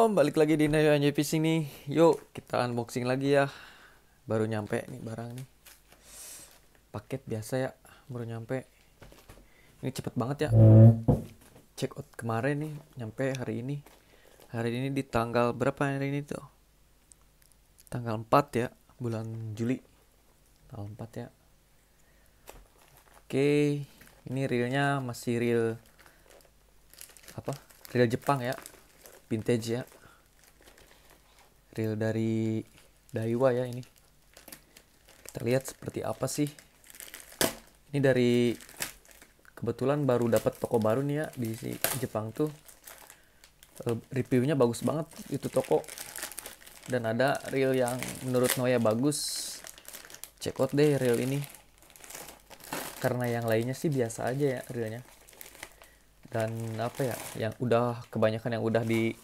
Assalamualaikum, balik lagi di Nayo Anjay Fishing nih Yuk, kita unboxing lagi ya Baru nyampe nih barang nih Paket biasa ya, baru nyampe Ini cepet banget ya Check out kemarin nih, nyampe hari ini Hari ini di tanggal berapa hari ini tuh? Tanggal 4 ya, bulan Juli Tanggal 4 ya Oke, ini realnya masih real Apa? Real Jepang ya vintage ya reel dari Daiwa ya ini kita lihat seperti apa sih ini dari kebetulan baru dapat toko baru nih ya di Jepang tuh eh, reviewnya bagus banget itu toko dan ada reel yang menurut Noya bagus check out deh reel ini karena yang lainnya sih biasa aja ya realnya dan apa ya yang udah kebanyakan yang udah di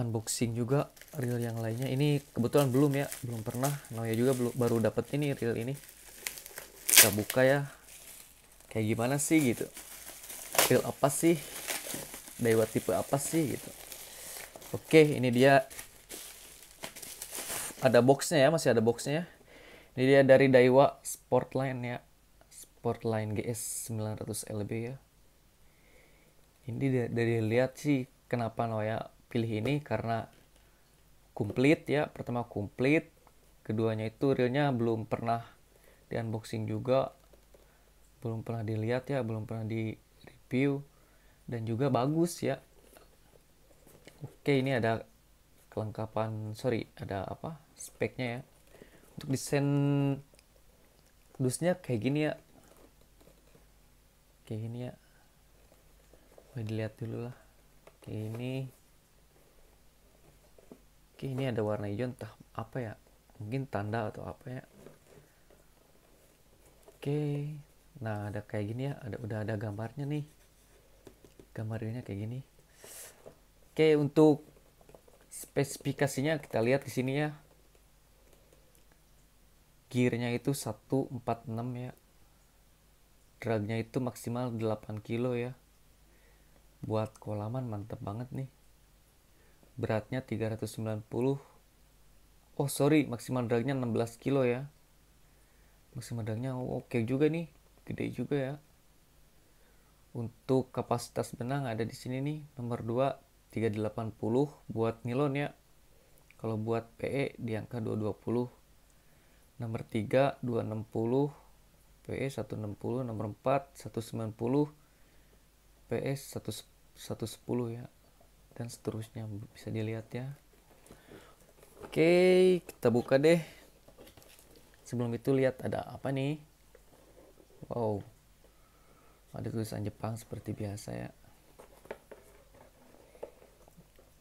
unboxing juga reel yang lainnya ini kebetulan belum ya belum pernah Noya nah, juga belum baru dapat ini reel ini kita buka ya kayak gimana sih gitu reel apa sih dewa tipe apa sih gitu oke ini dia ada boxnya ya masih ada boxnya ya. ini dia dari Daiwa Sportline ya Sportline GS 900 LB ya ini dari, dari lihat sih kenapa Noya pilih ini karena komplit ya pertama komplit keduanya itu realnya belum pernah di unboxing juga belum pernah dilihat ya belum pernah di review dan juga bagus ya oke ini ada kelengkapan sorry ada apa speknya ya untuk desain dusnya kayak gini ya kayak gini ya Mau dilihat dulu lah kayak ini oke ini ada warna hijau entah apa ya mungkin tanda atau apa ya oke nah ada kayak gini ya ada udah ada gambarnya nih gambarnya kayak gini oke untuk spesifikasinya kita lihat ke sini ya gearnya itu 146 ya dragnya itu maksimal 8 kilo ya buat kolaman mantep banget nih beratnya 390 oh sorry maksimal dragnya 16 kilo ya maksimal dragnya oh, oke okay juga nih gede juga ya untuk kapasitas benang ada di sini nih nomor 2 380 buat nilon ya kalau buat PE di angka 220 nomor 3 260 PE 160 nomor 4 190 PS 110 ya dan seterusnya bisa dilihat ya oke kita buka deh sebelum itu lihat ada apa nih wow ada tulisan Jepang seperti biasa ya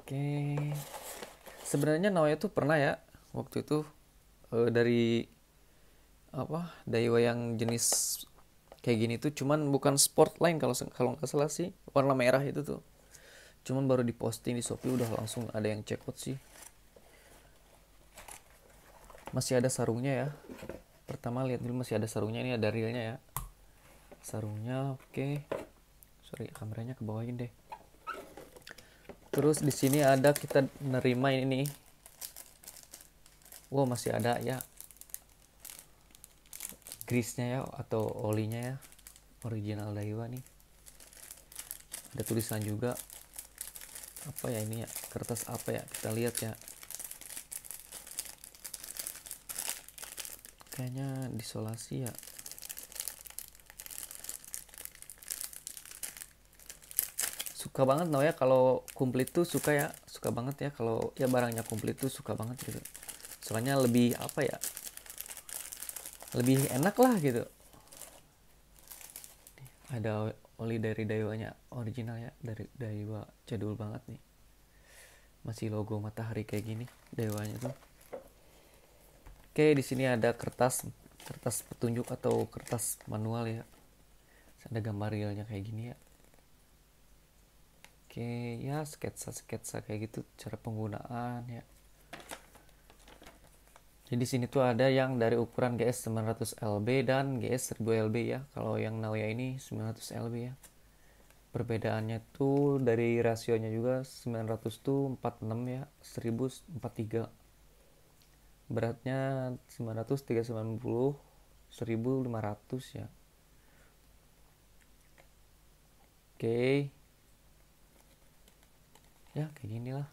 oke sebenarnya Naoya tuh pernah ya waktu itu eh, dari apa daiwa yang jenis kayak gini tuh cuman bukan sport lain kalau kalau nggak salah sih warna merah itu tuh cuman baru diposting di Shopee udah langsung ada yang check out sih masih ada sarungnya ya pertama lihat dulu masih ada sarungnya ini ada realnya ya sarungnya oke okay. sorry kameranya ke kebawain deh terus di sini ada kita nerima ini nih wow masih ada ya grease-nya ya atau olinya ya original Daiwa nih ada tulisan juga apa ya ini ya kertas apa ya kita lihat ya kayaknya disolasi ya suka banget no ya kalau komplit tuh suka ya suka banget ya kalau ya barangnya komplit tuh suka banget gitu soalnya lebih apa ya lebih enak lah gitu ada oli dari dewanya original ya dari dewa jadul banget nih masih logo matahari kayak gini dewanya tuh oke di sini ada kertas kertas petunjuk atau kertas manual ya ada gambar realnya kayak gini ya oke ya sketsa sketsa kayak gitu cara penggunaan ya jadi sini tuh ada yang dari ukuran GS 900 LB dan GS 1000 LB ya. Kalau yang Nalia ini 900 LB ya. Perbedaannya tuh dari rasionya juga 900 tuh 46 ya, 1043. Beratnya 900 390 1500 ya. Oke. Okay. Ya, kayak gini lah.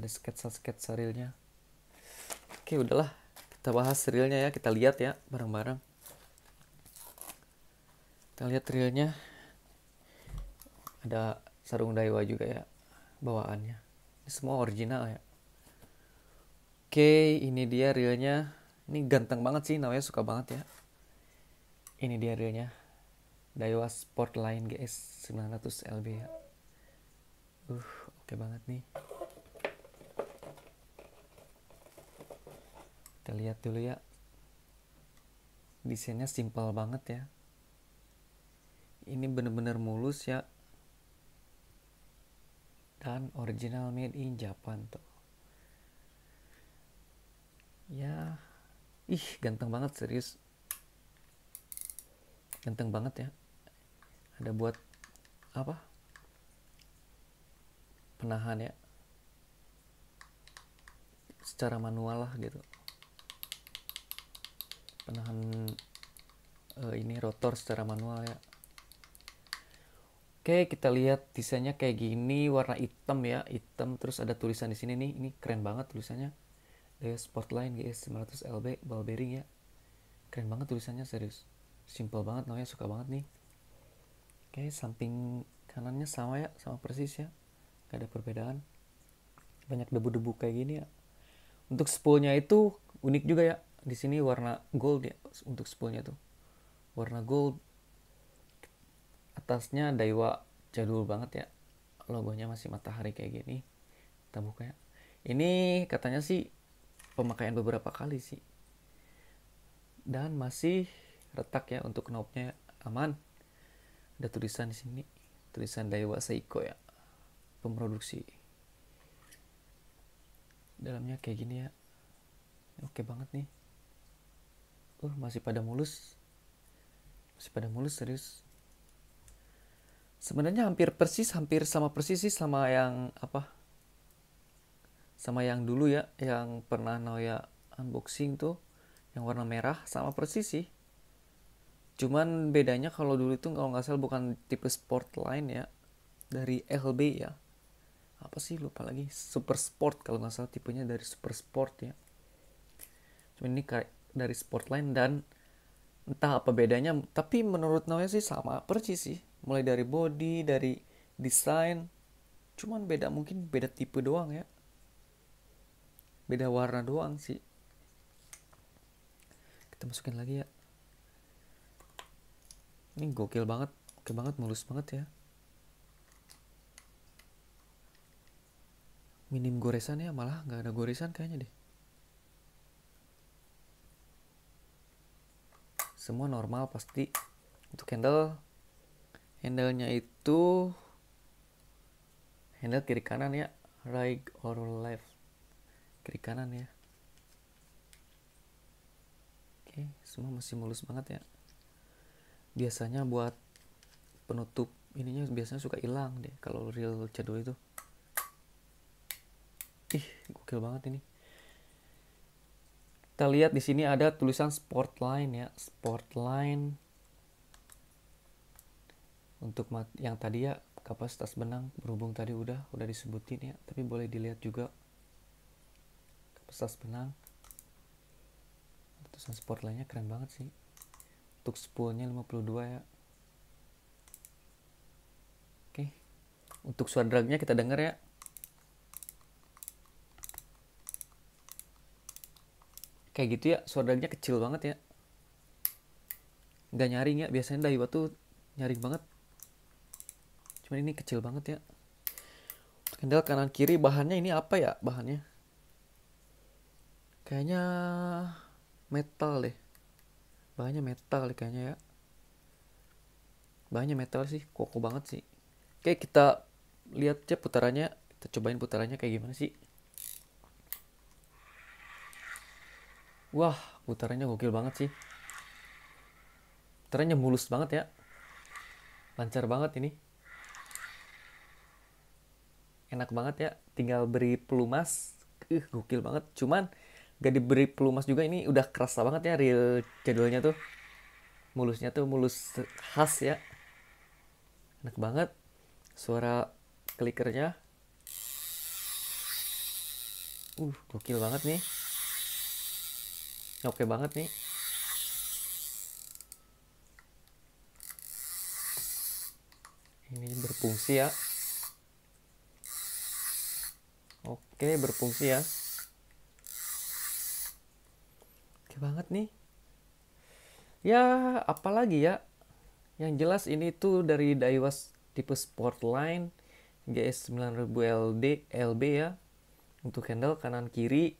Ada sketsa-sketsa realnya. Oke, udahlah. Kita bahas realnya ya. Kita lihat ya bareng-bareng. Kita lihat realnya. Ada sarung Daiwa juga ya bawaannya. Ini semua original ya. Oke, ini dia realnya. Ini ganteng banget sih, namanya suka banget ya. Ini dia realnya. Daiwa Sportline GS 900 LB ya. Uh, oke okay banget nih. kita lihat dulu ya desainnya simpel banget ya ini bener-bener mulus ya dan original made in Japan tuh ya ih ganteng banget serius ganteng banget ya ada buat apa penahan ya secara manual lah gitu penahan uh, ini rotor secara manual ya oke kita lihat desainnya kayak gini warna hitam ya hitam terus ada tulisan di sini nih ini keren banget tulisannya Daya Sportline GS 900 LB ball bearing ya keren banget tulisannya serius simple banget namanya suka banget nih oke samping kanannya sama ya sama persis ya gak ada perbedaan banyak debu-debu kayak gini ya untuk spoolnya itu unik juga ya di sini warna gold ya untuk spoolnya tuh warna gold atasnya Daiwa jadul banget ya logonya masih matahari kayak gini kita buka ya ini katanya sih pemakaian beberapa kali sih dan masih retak ya untuk knobnya aman ada tulisan di sini tulisan Daiwa Seiko ya pemroduksi dalamnya kayak gini ya oke banget nih uh, masih pada mulus masih pada mulus serius sebenarnya hampir persis hampir sama persis sih sama yang apa sama yang dulu ya yang pernah Noya unboxing tuh yang warna merah sama persis sih cuman bedanya kalau dulu itu kalau nggak salah bukan tipe sport line ya dari LB ya apa sih lupa lagi super sport kalau nggak salah tipenya dari super sport ya cuman ini kayak dari Sportline dan entah apa bedanya tapi menurut Noe sih sama persis sih mulai dari body dari desain cuman beda mungkin beda tipe doang ya beda warna doang sih kita masukin lagi ya ini gokil banget oke banget mulus banget ya minim goresan ya malah nggak ada goresan kayaknya deh semua normal pasti untuk handle handlenya itu handle kiri kanan ya right or left kiri kanan ya oke semua masih mulus banget ya biasanya buat penutup ininya biasanya suka hilang deh kalau real jadul itu ih gokil banget ini kita lihat di sini ada tulisan Sportline ya, Sportline untuk yang tadi ya kapasitas benang berhubung tadi udah udah disebutin ya, tapi boleh dilihat juga kapasitas benang. Tulisan Sportline-nya keren banget sih. Untuk spoolnya 52 ya. Oke. Untuk suara dragnya kita denger ya. kayak gitu ya suaranya kecil banget ya nggak nyaring ya biasanya Daiwa tuh nyaring banget cuman ini kecil banget ya kendal kanan kiri bahannya ini apa ya bahannya kayaknya metal deh bahannya metal deh kayaknya ya bahannya metal sih koko banget sih oke kita lihat aja putarannya kita cobain putarannya kayak gimana sih Wah, putarannya gokil banget sih. Putarannya mulus banget ya. Lancar banget ini. Enak banget ya, tinggal beri pelumas. Ih, uh, gokil banget. Cuman gak diberi pelumas juga ini udah kerasa banget ya real jadwalnya tuh. Mulusnya tuh mulus khas ya. Enak banget. Suara klikernya. Uh, gokil banget nih oke okay banget nih. Ini berfungsi ya. Oke, okay, berfungsi ya. Oke okay banget nih. Ya, apalagi ya. Yang jelas ini tuh dari Daiwa tipe Sportline GS9000LD LB ya. Untuk handle kanan kiri.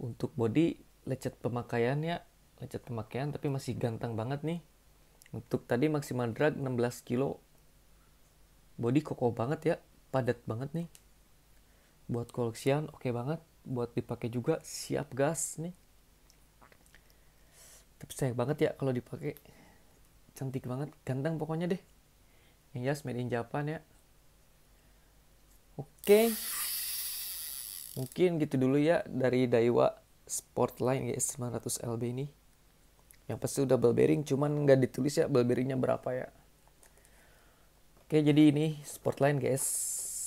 Untuk body lecet pemakaiannya lecet pemakaian tapi masih ganteng banget nih untuk tadi maksimal drag 16 kilo body kokoh banget ya padat banget nih buat koleksian oke okay banget buat dipakai juga siap gas nih tapi sayang banget ya kalau dipakai cantik banget ganteng pokoknya deh yang jelas made in Japan ya oke okay. mungkin gitu dulu ya dari Daiwa Sportline GS 900 LB ini yang pasti udah ball bearing cuman nggak ditulis ya ball bearingnya berapa ya oke jadi ini Sportline GS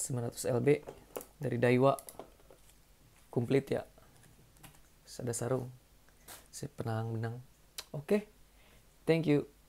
900 LB dari Daiwa komplit ya ada sarung si penang menang. oke thank you